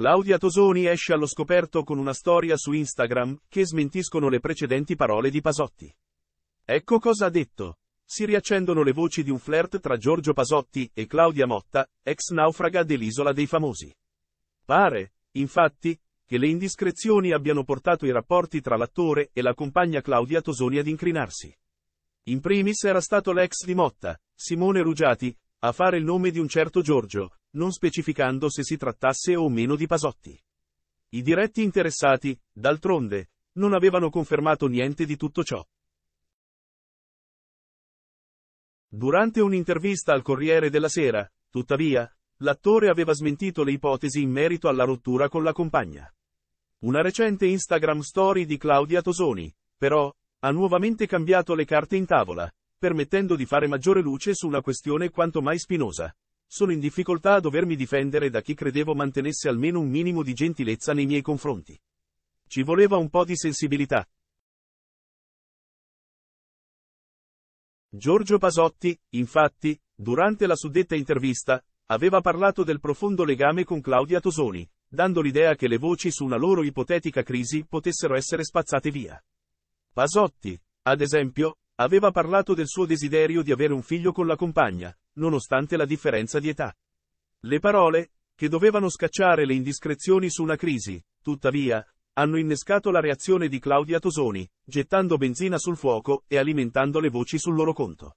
Claudia Tosoni esce allo scoperto con una storia su Instagram che smentiscono le precedenti parole di Pasotti. Ecco cosa ha detto. Si riaccendono le voci di un flirt tra Giorgio Pasotti e Claudia Motta, ex naufraga dell'Isola dei Famosi. Pare, infatti, che le indiscrezioni abbiano portato i rapporti tra l'attore e la compagna Claudia Tosoni ad incrinarsi. In primis era stato l'ex di Motta, Simone Rugiati, a fare il nome di un certo Giorgio, non specificando se si trattasse o meno di Pasotti. I diretti interessati, d'altronde, non avevano confermato niente di tutto ciò. Durante un'intervista al Corriere della Sera, tuttavia, l'attore aveva smentito le ipotesi in merito alla rottura con la compagna. Una recente Instagram story di Claudia Tosoni, però, ha nuovamente cambiato le carte in tavola, permettendo di fare maggiore luce su una questione quanto mai spinosa. Sono in difficoltà a dovermi difendere da chi credevo mantenesse almeno un minimo di gentilezza nei miei confronti. Ci voleva un po' di sensibilità. Giorgio Pasotti, infatti, durante la suddetta intervista, aveva parlato del profondo legame con Claudia Tosoni, dando l'idea che le voci su una loro ipotetica crisi potessero essere spazzate via. Pasotti, ad esempio, Aveva parlato del suo desiderio di avere un figlio con la compagna, nonostante la differenza di età. Le parole, che dovevano scacciare le indiscrezioni su una crisi, tuttavia, hanno innescato la reazione di Claudia Tosoni, gettando benzina sul fuoco e alimentando le voci sul loro conto.